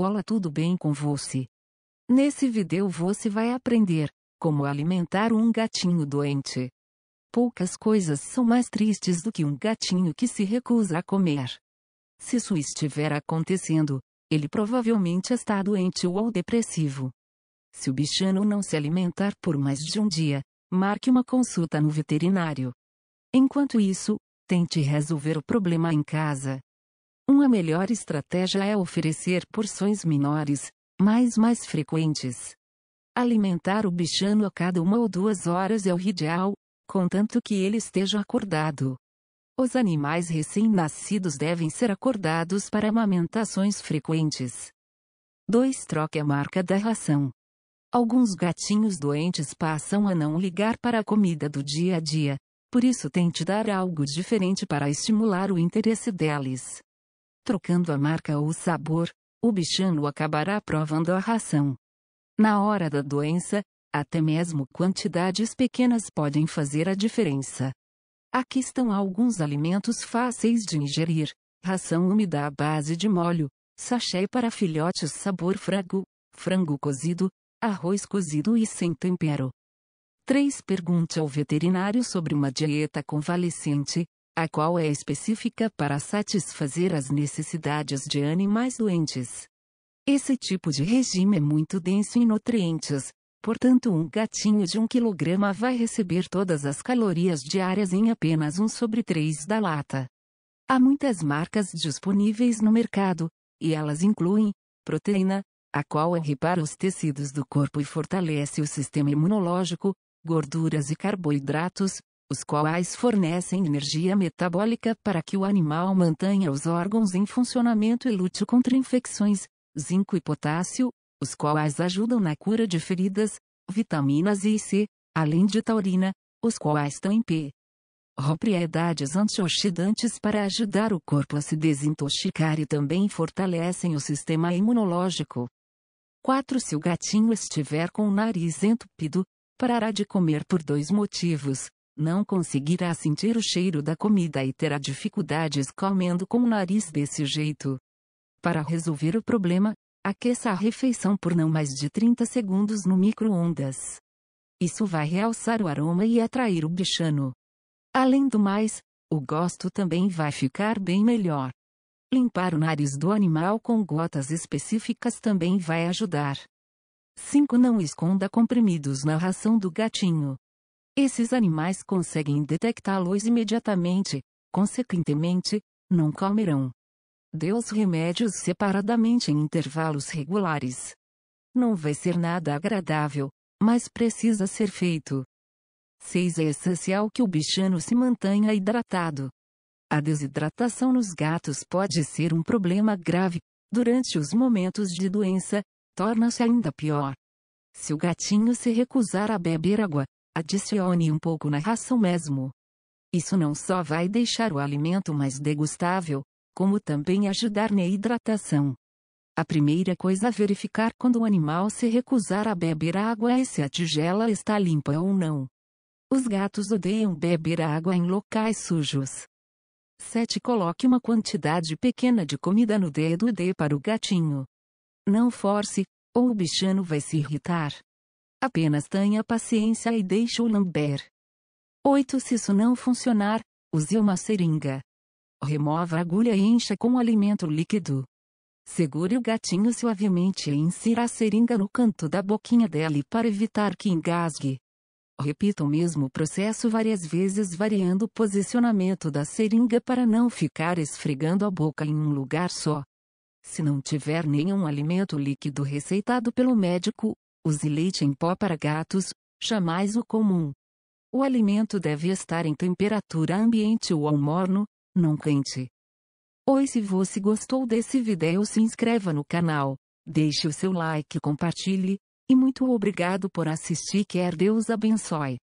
Olá, tudo bem com você? Nesse vídeo você vai aprender como alimentar um gatinho doente. Poucas coisas são mais tristes do que um gatinho que se recusa a comer. Se isso estiver acontecendo, ele provavelmente está doente ou depressivo. Se o bichano não se alimentar por mais de um dia, marque uma consulta no veterinário. Enquanto isso, tente resolver o problema em casa. Uma melhor estratégia é oferecer porções menores, mas mais frequentes. Alimentar o bichano a cada uma ou duas horas é o ideal, contanto que ele esteja acordado. Os animais recém-nascidos devem ser acordados para amamentações frequentes. 2. Troque a marca da ração. Alguns gatinhos doentes passam a não ligar para a comida do dia a dia, por isso tente dar algo diferente para estimular o interesse deles trocando a marca ou o sabor, o bichano acabará provando a ração. Na hora da doença, até mesmo quantidades pequenas podem fazer a diferença. Aqui estão alguns alimentos fáceis de ingerir: ração úmida à base de molho, sachê para filhotes sabor frango, frango cozido, arroz cozido e sem tempero. 3. Pergunte ao veterinário sobre uma dieta convalescente, a qual é específica para satisfazer as necessidades de animais doentes. Esse tipo de regime é muito denso em nutrientes, portanto um gatinho de 1 kg vai receber todas as calorias diárias em apenas 1 sobre 3 da lata. Há muitas marcas disponíveis no mercado, e elas incluem proteína, a qual é repara os tecidos do corpo e fortalece o sistema imunológico, gorduras e carboidratos, os quais fornecem energia metabólica para que o animal mantenha os órgãos em funcionamento e lute contra infecções, zinco e potássio, os quais ajudam na cura de feridas, vitaminas E C, além de taurina, os quais têm P. Propriedades antioxidantes para ajudar o corpo a se desintoxicar e também fortalecem o sistema imunológico. 4. Se o gatinho estiver com o nariz entupido, parará de comer por dois motivos não conseguirá sentir o cheiro da comida e terá dificuldades comendo com o nariz desse jeito. Para resolver o problema, aqueça a refeição por não mais de 30 segundos no micro-ondas. Isso vai realçar o aroma e atrair o bichano. Além do mais, o gosto também vai ficar bem melhor. Limpar o nariz do animal com gotas específicas também vai ajudar. 5. Não esconda comprimidos na ração do gatinho. Esses animais conseguem detectá-los imediatamente, consequentemente, não comerão. Dê os remédios separadamente em intervalos regulares. Não vai ser nada agradável, mas precisa ser feito. 6. É essencial que o bichano se mantenha hidratado. A desidratação nos gatos pode ser um problema grave. Durante os momentos de doença, torna-se ainda pior. Se o gatinho se recusar a beber água, Adicione um pouco na ração mesmo. Isso não só vai deixar o alimento mais degustável, como também ajudar na hidratação. A primeira coisa a verificar quando o animal se recusar a beber água é se a tigela está limpa ou não. Os gatos odeiam beber água em locais sujos. 7. Coloque uma quantidade pequena de comida no dedo e dê para o gatinho. Não force, ou o bichano vai se irritar. Apenas tenha paciência e deixe-o lamber. 8. Se isso não funcionar, use uma seringa. Remova a agulha e encha com alimento líquido. Segure o gatinho suavemente e insira a seringa no canto da boquinha dele para evitar que engasgue. Repita o mesmo processo várias vezes, variando o posicionamento da seringa para não ficar esfregando a boca em um lugar só. Se não tiver nenhum alimento líquido receitado pelo médico, Use leite em pó para gatos, chamais o comum. O alimento deve estar em temperatura ambiente ou ao morno, não quente. Oi se você gostou desse vídeo se inscreva no canal, deixe o seu like e compartilhe, e muito obrigado por assistir quer Deus abençoe.